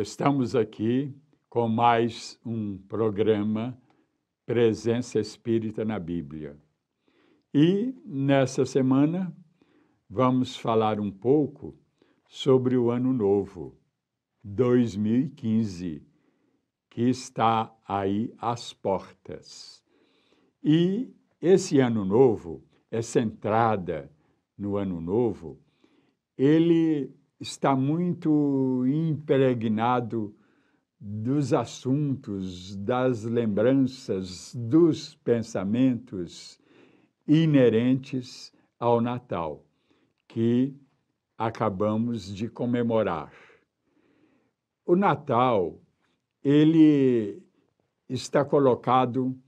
Estamos aqui com mais um programa Presença Espírita na Bíblia. E nessa semana vamos falar um pouco sobre o Ano Novo 2015, que está aí às portas. E esse Ano Novo é centrada no Ano Novo, ele está muito impregnado dos assuntos, das lembranças, dos pensamentos inerentes ao Natal, que acabamos de comemorar. O Natal, ele está colocado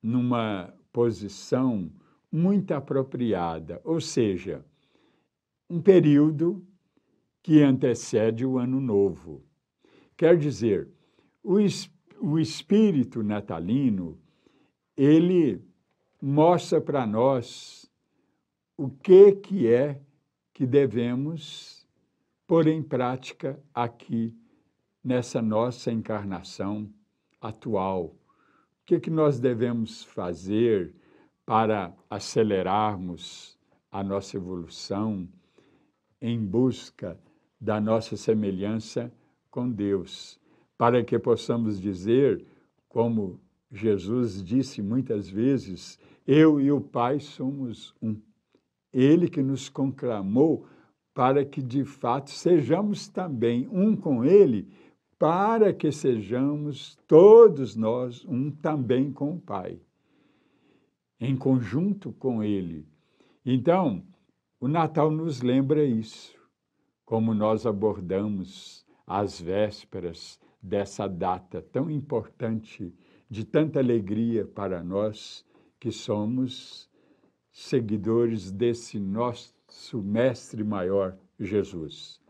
numa posição muito apropriada, ou seja, um período que antecede o ano novo. Quer dizer, o, o espírito natalino, ele mostra para nós o que, que é que devemos pôr em prática aqui nessa nossa encarnação atual. O que, que nós devemos fazer para acelerarmos a nossa evolução em busca da nossa semelhança com Deus, para que possamos dizer, como Jesus disse muitas vezes, eu e o Pai somos um. Ele que nos conclamou para que de fato sejamos também um com Ele, para que sejamos todos nós um também com o Pai, em conjunto com Ele. Então, o Natal nos lembra isso como nós abordamos as vésperas dessa data tão importante, de tanta alegria para nós que somos seguidores desse nosso Mestre Maior, Jesus.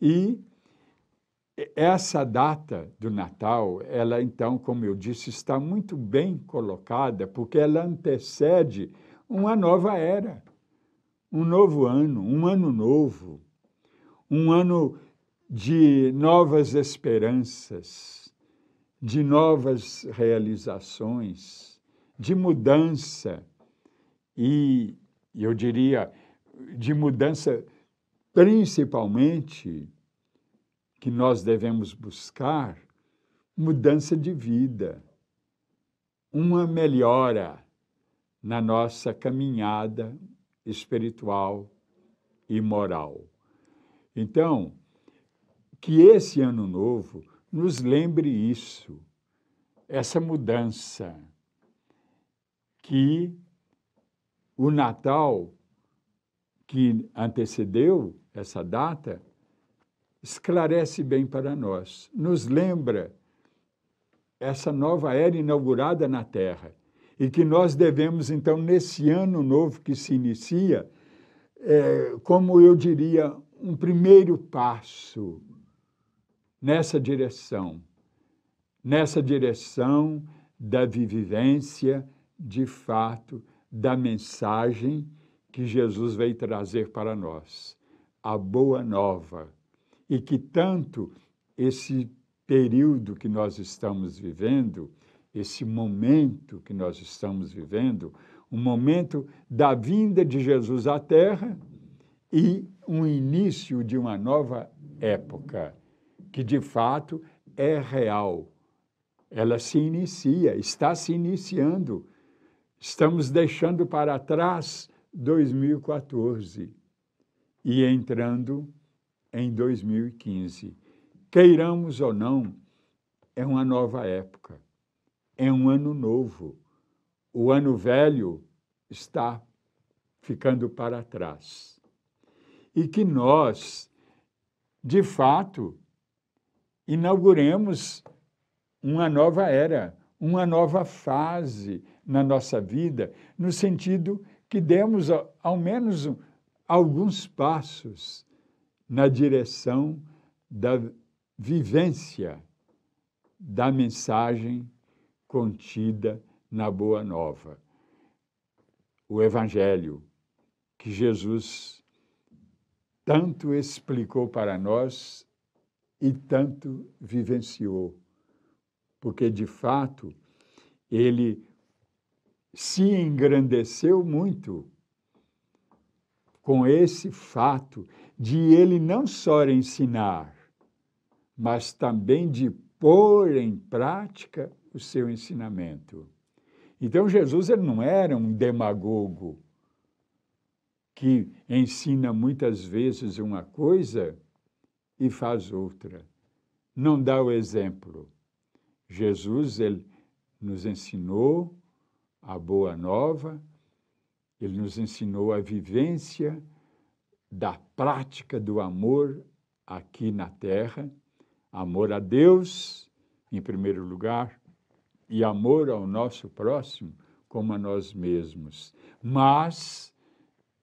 E essa data do Natal, ela então, como eu disse, está muito bem colocada, porque ela antecede uma nova era, um novo ano, um ano novo, um ano de novas esperanças, de novas realizações, de mudança e, eu diria, de mudança principalmente que nós devemos buscar mudança de vida, uma melhora na nossa caminhada espiritual e moral. Então, que esse ano novo nos lembre isso, essa mudança, que o Natal que antecedeu essa data esclarece bem para nós, nos lembra essa nova era inaugurada na Terra e que nós devemos, então, nesse ano novo que se inicia, é, como eu diria, um primeiro passo nessa direção, nessa direção da vivência, de fato, da mensagem que Jesus veio trazer para nós, a boa nova, e que tanto esse período que nós estamos vivendo, esse momento que nós estamos vivendo, o um momento da vinda de Jesus à Terra, e um início de uma nova época, que de fato é real. Ela se inicia, está se iniciando. Estamos deixando para trás 2014 e entrando em 2015. Queiramos ou não, é uma nova época, é um ano novo. O ano velho está ficando para trás e que nós, de fato, inauguremos uma nova era, uma nova fase na nossa vida, no sentido que demos ao menos alguns passos na direção da vivência da mensagem contida na Boa Nova, o Evangelho que Jesus tanto explicou para nós e tanto vivenciou, porque de fato ele se engrandeceu muito com esse fato de ele não só ensinar, mas também de pôr em prática o seu ensinamento. Então Jesus ele não era um demagogo, que ensina muitas vezes uma coisa e faz outra. Não dá o exemplo. Jesus ele nos ensinou a boa nova, ele nos ensinou a vivência da prática do amor aqui na terra, amor a Deus em primeiro lugar e amor ao nosso próximo como a nós mesmos. Mas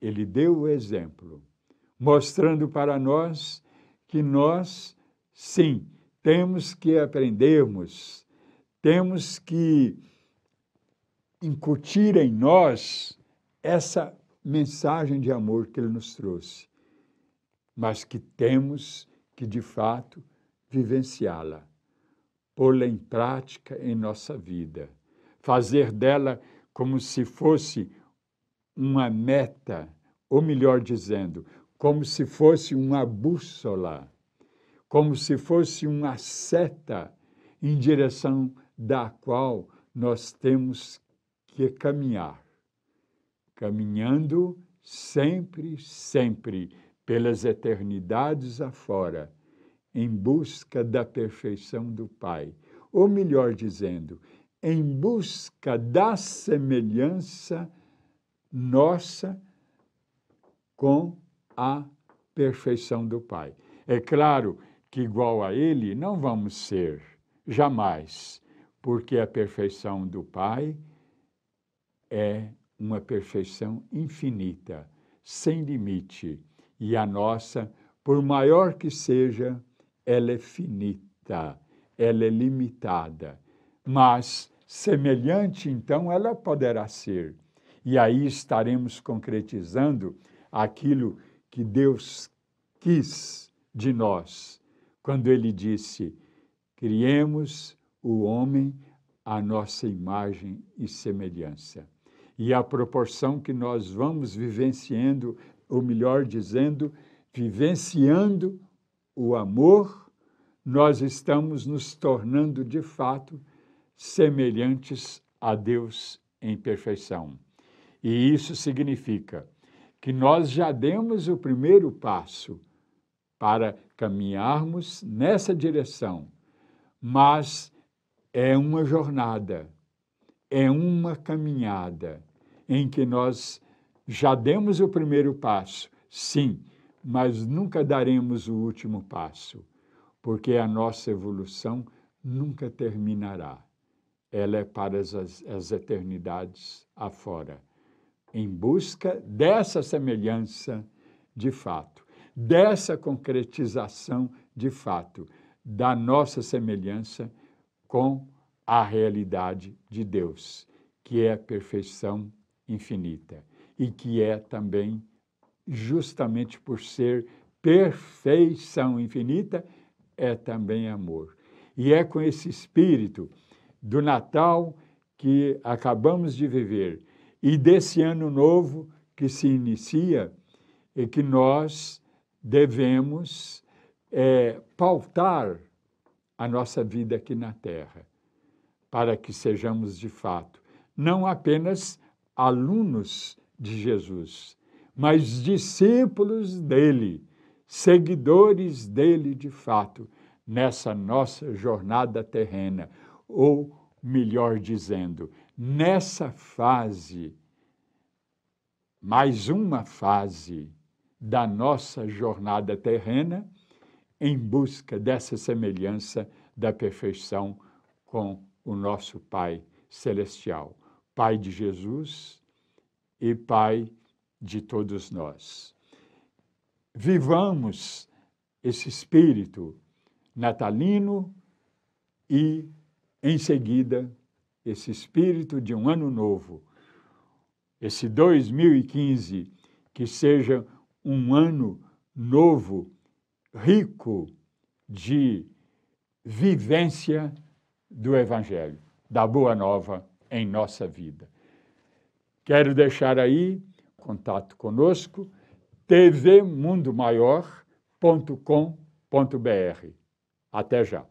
ele deu o exemplo, mostrando para nós que nós, sim, temos que aprendermos, temos que incutir em nós essa mensagem de amor que ele nos trouxe, mas que temos que, de fato, vivenciá-la, pô-la em prática em nossa vida, fazer dela como se fosse uma meta, ou melhor dizendo, como se fosse uma bússola, como se fosse uma seta em direção da qual nós temos que caminhar. Caminhando sempre, sempre pelas eternidades afora, em busca da perfeição do Pai. Ou melhor dizendo, em busca da semelhança nossa com a perfeição do Pai. É claro que, igual a Ele, não vamos ser, jamais, porque a perfeição do Pai é uma perfeição infinita, sem limite, e a nossa, por maior que seja, ela é finita, ela é limitada, mas semelhante então ela poderá ser e aí estaremos concretizando aquilo que Deus quis de nós, quando ele disse: criemos o homem à nossa imagem e semelhança. E à proporção que nós vamos vivenciando, ou melhor dizendo, vivenciando o amor, nós estamos nos tornando de fato semelhantes a Deus em perfeição. E isso significa que nós já demos o primeiro passo para caminharmos nessa direção, mas é uma jornada, é uma caminhada em que nós já demos o primeiro passo, sim, mas nunca daremos o último passo, porque a nossa evolução nunca terminará. Ela é para as, as eternidades afora em busca dessa semelhança de fato, dessa concretização de fato, da nossa semelhança com a realidade de Deus, que é perfeição infinita e que é também, justamente por ser perfeição infinita, é também amor. E é com esse espírito do Natal que acabamos de viver e desse ano novo que se inicia e é que nós devemos é, pautar a nossa vida aqui na Terra, para que sejamos de fato não apenas alunos de Jesus, mas discípulos dele, seguidores dele de fato, nessa nossa jornada terrena, ou melhor dizendo, nessa fase, mais uma fase da nossa jornada terrena, em busca dessa semelhança da perfeição com o nosso Pai Celestial, Pai de Jesus e Pai de todos nós. Vivamos esse espírito natalino e, em seguida, esse espírito de um ano novo, esse 2015, que seja um ano novo, rico de vivência do Evangelho, da Boa Nova em nossa vida. Quero deixar aí contato conosco, tvmundomaior.com.br. Até já.